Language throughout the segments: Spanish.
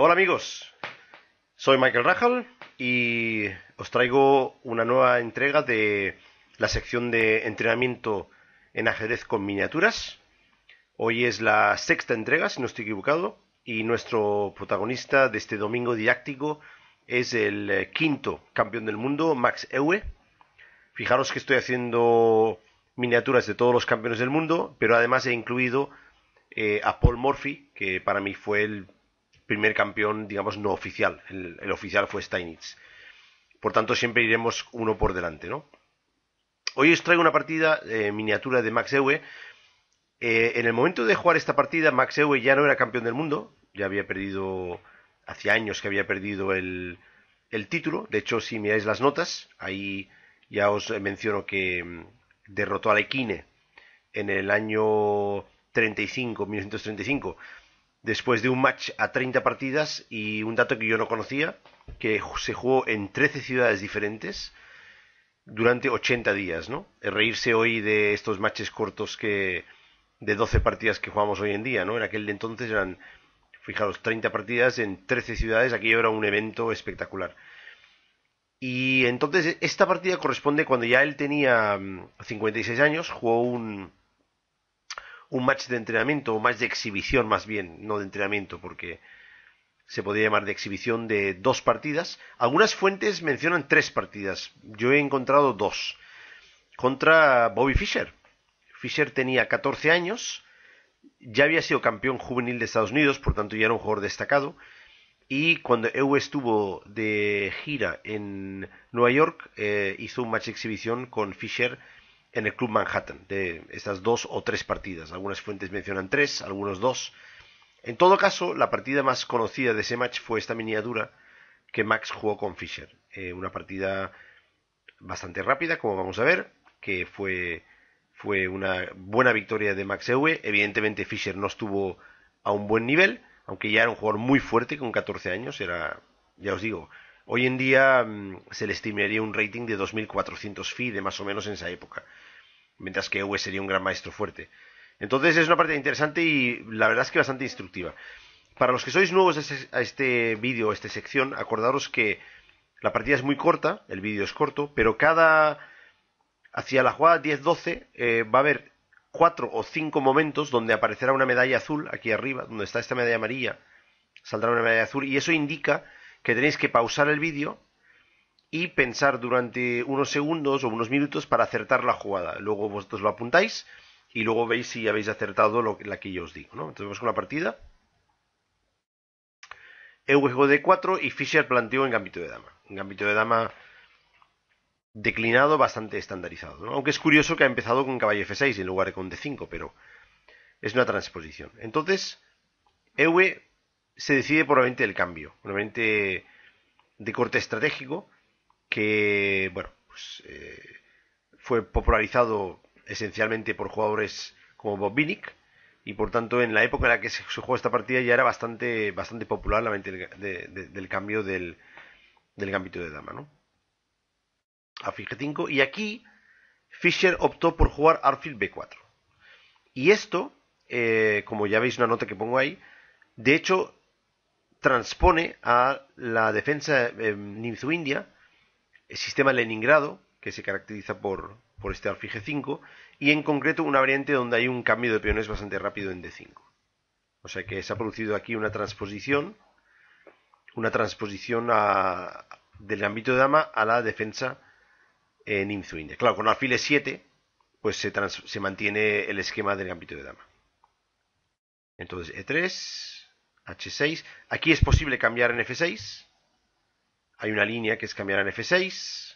Hola amigos, soy Michael Rajal y os traigo una nueva entrega de la sección de entrenamiento en ajedrez con miniaturas. Hoy es la sexta entrega, si no estoy equivocado, y nuestro protagonista de este domingo didáctico es el eh, quinto campeón del mundo, Max Ewe. Fijaros que estoy haciendo miniaturas de todos los campeones del mundo, pero además he incluido eh, a Paul Morphy, que para mí fue el primer campeón, digamos, no oficial. El, oficial fue Steinitz. Por tanto, siempre iremos uno por delante, ¿no? Hoy os traigo una partida eh, miniatura de Max Ewe. Eh, en el momento de jugar esta partida, Max Ewe ya no era campeón del mundo. Ya había perdido, hacía años que había perdido el, el título. De hecho, si miráis las notas, ahí ya os menciono que mm, derrotó a Lequine en el año 35, 1935 después de un match a 30 partidas y un dato que yo no conocía, que se jugó en 13 ciudades diferentes durante 80 días, ¿no? Reírse hoy de estos matches cortos que de 12 partidas que jugamos hoy en día, ¿no? En aquel entonces eran, fijaros, 30 partidas en 13 ciudades, aquello era un evento espectacular. Y entonces esta partida corresponde cuando ya él tenía 56 mm, años, jugó un, un match de entrenamiento, o match de exhibición más bien, no de entrenamiento, porque se podría llamar de exhibición de dos partidas. Algunas fuentes mencionan tres partidas, yo he encontrado dos, contra Bobby Fischer. Fischer tenía 14 años, ya había sido campeón juvenil de Estados Unidos, por tanto ya era un jugador destacado. Y cuando EU estuvo de gira en Nueva York, eh, hizo un match de exhibición con Fischer en el Club Manhattan, de estas dos o tres partidas. Algunas fuentes mencionan tres, algunos dos. En todo caso, la partida más conocida de ese match fue esta miniatura que Max jugó con Fischer. Eh, una partida bastante rápida, como vamos a ver, que fue, fue una buena victoria de Max Ewe. Evidentemente Fischer no estuvo a un buen nivel, aunque ya era un jugador muy fuerte con 14 años, era, ya os digo, Hoy en día mm, se le estimaría un rating de 2400 FI de más o menos en esa época, mientras que ue e sería un gran maestro fuerte. Entonces es una partida interesante y la verdad es que bastante instructiva. Para los que sois nuevos a este, vídeo, a esta sección, acordaros que la partida es muy corta, el vídeo es corto, pero cada. hacia la jugada 10-12 eh, va a haber cuatro o cinco momentos donde aparecerá una medalla azul aquí arriba, donde está esta medalla amarilla, saldrá una medalla azul, y eso indica que tenéis que pausar el vídeo y pensar durante unos segundos o unos minutos para acertar la jugada. Luego vosotros lo apuntáis y luego veis si habéis acertado lo, la que yo os digo. ¿no? Entonces vamos con la partida. Eu juego de 4 y Fischer planteó en gambito de dama. Un gambito de dama declinado bastante estandarizado. Aunque es curioso que ha empezado con caballo F6 en lugar de con D5, pero es una transposición. Entonces, Ewe se decide por el cambio, obviamente de corte estratégico, que, bueno, pues, eh, fue popularizado esencialmente por jugadores como Bob y por tanto en la época en la que se, jugó esta partida ya era bastante, bastante popular la mente del cambio del, del gambito de dama, ¿no? A G5, y aquí Fischer optó por jugar Arfield B4. Y esto, eh, como ya veis una nota que pongo ahí, de hecho transpone a la defensa eh, India el sistema Leningrado, que se caracteriza por, por este alfil G5, y en concreto una variante donde hay un cambio de peones bastante rápido en D5. O sea que se ha producido aquí una transposición, una transposición del ámbito de dama a la defensa en eh, India Claro, con alfil E7, pues se, se mantiene el esquema del ámbito de dama. Entonces, E3, H6. Aquí es posible cambiar en F6. Hay una línea que es cambiar en F6.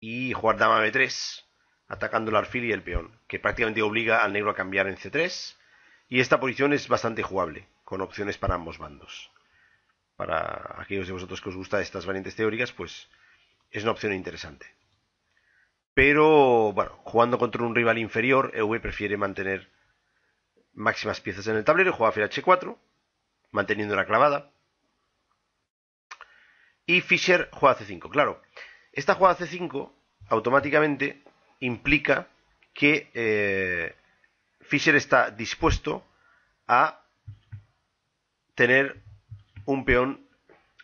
Y jugar dama B3, atacando el alfil y el peón, que prácticamente obliga al negro a cambiar en C3. Y esta posición es bastante jugable, con opciones para ambos bandos. Para aquellos de vosotros que os gustan estas variantes teóricas, pues es una opción interesante. Pero, bueno, jugando contra un rival inferior, EV prefiere mantener máximas piezas en el tablero y juega Fila h4, manteniendo la clavada. Y Fischer juega c5. Claro, esta jugada c5 automáticamente implica que eh, Fischer está dispuesto a tener un peón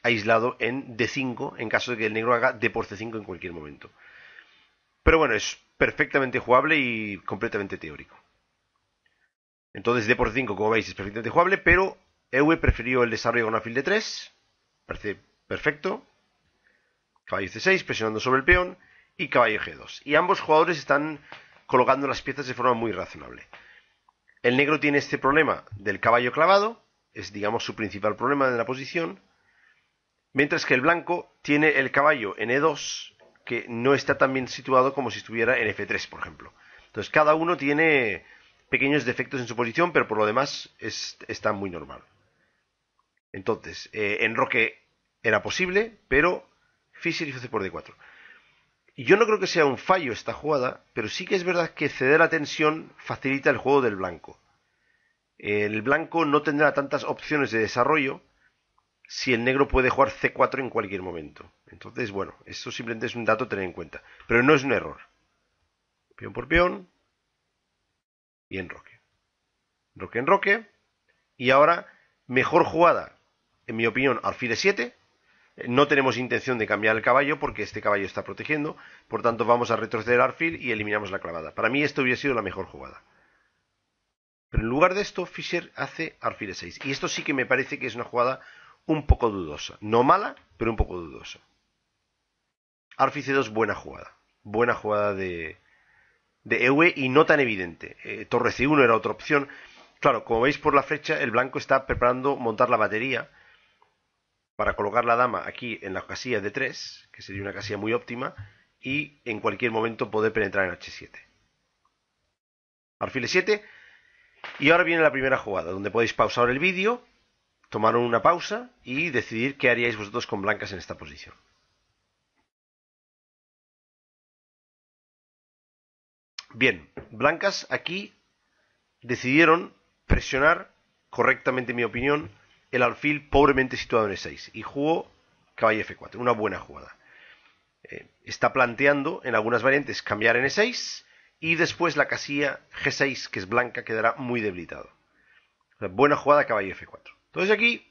aislado en d5 en caso de que el negro haga d por c5 en cualquier momento. Pero bueno, es perfectamente jugable y completamente teórico. Entonces D por 5, como veis, es perfectamente jugable, pero Ewe prefirió el desarrollo con una de 3. Parece perfecto. Caballo C6 presionando sobre el peón y caballo G2. Y ambos jugadores están colocando las piezas de forma muy razonable. El negro tiene este problema del caballo clavado, es digamos su principal problema de la posición, mientras que el blanco tiene el caballo en E2 que no está tan bien situado como si estuviera en F3, por ejemplo. Entonces cada uno tiene pequeños defectos en su posición, pero por lo demás está muy normal. Entonces, eh, en Roque era posible, pero Fischer hizo C por D4. Y yo no creo que sea un fallo esta jugada, pero sí que es verdad que ceder la tensión facilita el juego del blanco. El blanco no tendrá tantas opciones de desarrollo si el negro puede jugar C4 en cualquier momento. Entonces, bueno, esto simplemente es un dato a tener en cuenta. Pero no es un error. Peón por peón, y en Roque. Roque en Roque. Y ahora, mejor jugada, en mi opinión, alfil e 7. No tenemos intención de cambiar el caballo porque este caballo está protegiendo. Por tanto, vamos a retroceder alfil y eliminamos la clavada. Para mí esto hubiera sido la mejor jugada. Pero en lugar de esto, Fischer hace alfil e 6. Y esto sí que me parece que es una jugada un poco dudosa. No mala, pero un poco dudosa. Alfil C2, buena jugada. Buena jugada de, de Eue y no tan evidente. Eh, torre C1 era otra opción. Claro, como veis por la flecha, el blanco está preparando montar la batería para colocar la dama aquí en la casilla de 3, que sería una casilla muy óptima, y en cualquier momento poder penetrar en H7. Alfil 7 Y ahora viene la primera jugada, donde podéis pausar el vídeo, tomar una pausa y decidir qué haríais vosotros con blancas en esta posición. Bien, blancas aquí decidieron presionar correctamente, en mi opinión, el alfil pobremente situado en E6 y jugó caballo F4, una buena jugada. Eh, está planteando en algunas variantes cambiar en E6 y después la casilla G6, que es blanca, quedará muy debilitado. buena jugada caballo F4. Entonces aquí,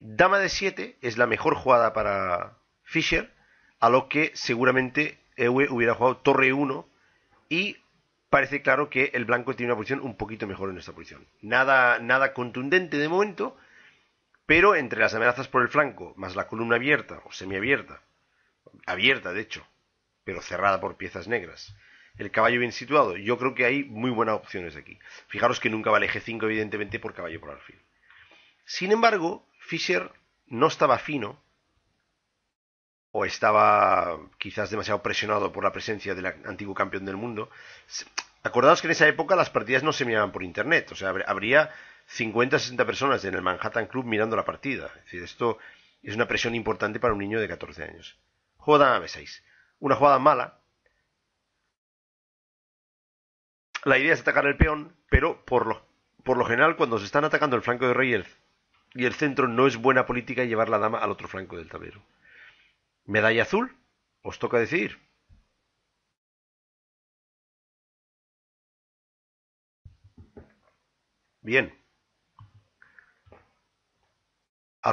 dama de 7 es la mejor jugada para Fischer, a lo que seguramente Ewe eh, hubiera jugado torre 1 y parece claro que el blanco tiene una posición un poquito mejor en esta posición. Nada, nada contundente de momento, pero entre las amenazas por el flanco, más la columna abierta o semiabierta, abierta de hecho, pero cerrada por piezas negras, el caballo bien situado, yo creo que hay muy buenas opciones aquí. Fijaros que nunca vale G5 evidentemente por caballo por alfil. Sin embargo, Fischer no estaba fino o estaba quizás demasiado presionado por la presencia del antiguo campeón del mundo. Acordaos que en esa época las partidas no se miraban por internet, o sea, habría 50 60 personas en el Manhattan Club mirando la partida. decir, esto es una presión importante para un niño de 14 años. joda a 6 Una jugada mala. La idea es atacar el peón, pero por lo, general cuando se están atacando el flanco de rey y el centro no es buena política llevar la dama al otro flanco del tablero. ¿Medalla azul? Os toca decidir. Bien.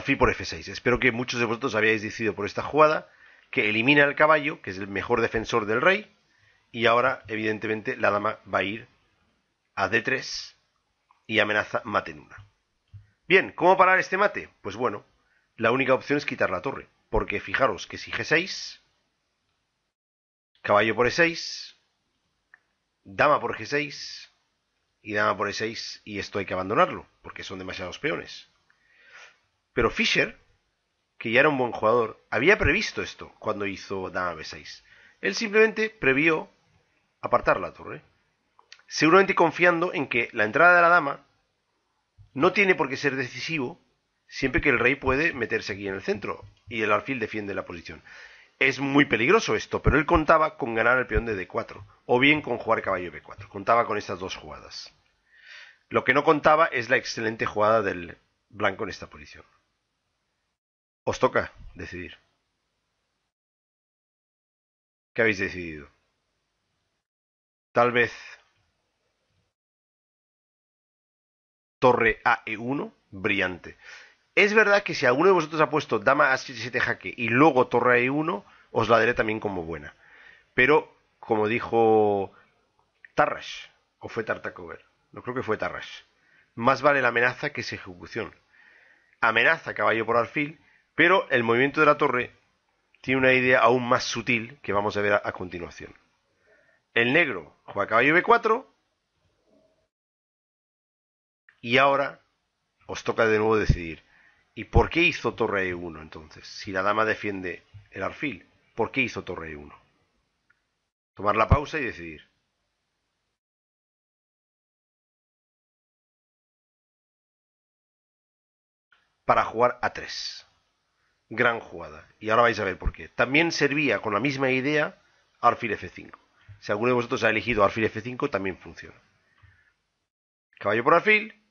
fin por F6. Espero que muchos de vosotros habíais decidido por esta jugada que elimina el caballo, que es el mejor defensor del rey, y ahora evidentemente la dama va a ir a D3 y amenaza mate en una. Bien, ¿cómo parar este mate? Pues bueno, la única opción es quitar la torre. Porque fijaros que si G6, caballo por E6, dama por G6 y dama por E6 y esto hay que abandonarlo porque son demasiados peones. Pero Fischer, que ya era un buen jugador, había previsto esto cuando hizo dama B6. Él simplemente previó apartar la torre. Seguramente confiando en que la entrada de la dama no tiene por qué ser decisivo siempre que el rey puede meterse aquí en el centro y el alfil defiende la posición. Es muy peligroso esto, pero él contaba con ganar el peón de d4 o bien con jugar caballo b4. Contaba con estas dos jugadas. Lo que no contaba es la excelente jugada del blanco en esta posición. Os toca decidir. ¿Qué habéis decidido? Tal vez torre AE1, brillante. Es verdad que si alguno de vosotros ha puesto dama a 7 jaque y luego torre a 1, os la daré también como buena. Pero, como dijo Tarrash, o fue Tartacover, no creo que fue Tarrash, más vale la amenaza que es ejecución. Amenaza caballo por alfil, pero el movimiento de la torre tiene una idea aún más sutil que vamos a ver a, a continuación. El negro juega caballo b4 y ahora os toca de nuevo decidir. ¿Y por qué hizo torre E1 entonces? Si la dama defiende el arfil. ¿por qué hizo torre E1? Tomar la pausa y decidir. Para jugar a 3. Gran jugada. Y ahora vais a ver por qué. También servía con la misma idea arfil F5. Si alguno de vosotros ha elegido arfil F5, también funciona. Caballo por arfil.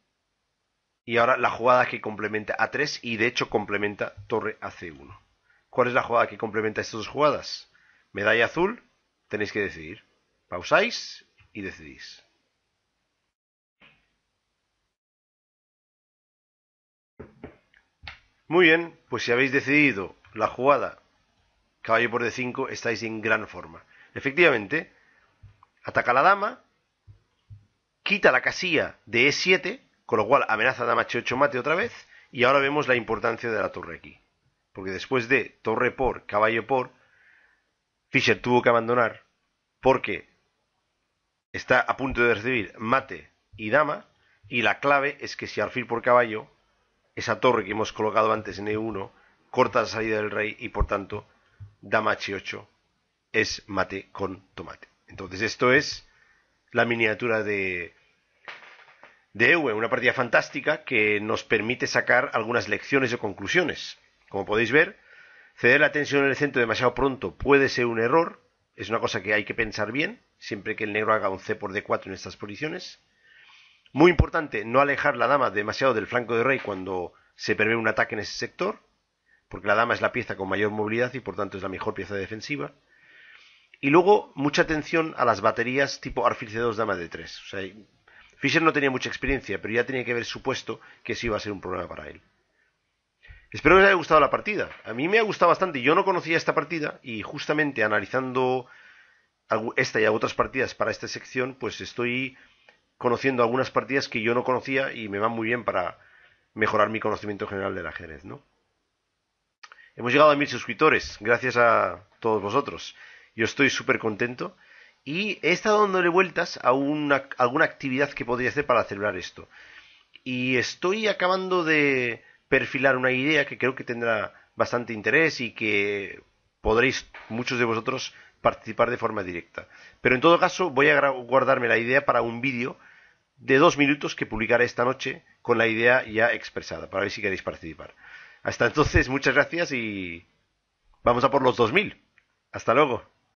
Y ahora la jugada que complementa A3 y de hecho complementa torre a C1. ¿Cuál es la jugada que complementa estas dos jugadas? Medalla azul, tenéis que decidir. Pausáis y decidís. Muy bien, pues si habéis decidido la jugada caballo por D5, estáis en gran forma. Efectivamente, ataca la dama, quita la casilla de E7 con lo cual amenaza dama H8 mate otra vez y ahora vemos la importancia de la torre aquí. Porque después de torre por, caballo por, Fischer tuvo que abandonar porque está a punto de recibir mate y dama y la clave es que si alfil por caballo, esa torre que hemos colocado antes en E1 corta la salida del rey y por tanto dama H8 es mate con tomate. Entonces esto es la miniatura de de Ewe, una partida fantástica que nos permite sacar algunas lecciones o conclusiones. Como podéis ver, ceder la tensión en el centro demasiado pronto puede ser un error, es una cosa que hay que pensar bien, siempre que el negro haga un C por D4 en estas posiciones. Muy importante, no alejar la dama demasiado del flanco de rey cuando se prevé un ataque en ese sector, porque la dama es la pieza con mayor movilidad y por tanto es la mejor pieza defensiva. Y luego, mucha atención a las baterías tipo arfil C2, dama D3. O sea, Fisher no tenía mucha experiencia, pero ya tenía que haber supuesto que eso iba a ser un problema para él. Espero que os haya gustado la partida. A mí me ha gustado bastante. Yo no conocía esta partida y justamente analizando esta y otras partidas para esta sección, pues estoy conociendo algunas partidas que yo no conocía y me van muy bien para mejorar mi conocimiento general del ajedrez, ¿no? Hemos llegado a mil suscriptores, gracias a todos vosotros. Yo estoy súper contento y he estado dándole vueltas a alguna actividad que podría hacer para celebrar esto. Y estoy acabando de perfilar una idea que creo que tendrá bastante interés y que podréis muchos de vosotros participar de forma directa. Pero en todo caso voy a guardarme la idea para un vídeo de dos minutos que publicaré esta noche con la idea ya expresada, para ver si queréis participar. Hasta entonces, muchas gracias y vamos a por los 2000. Hasta luego.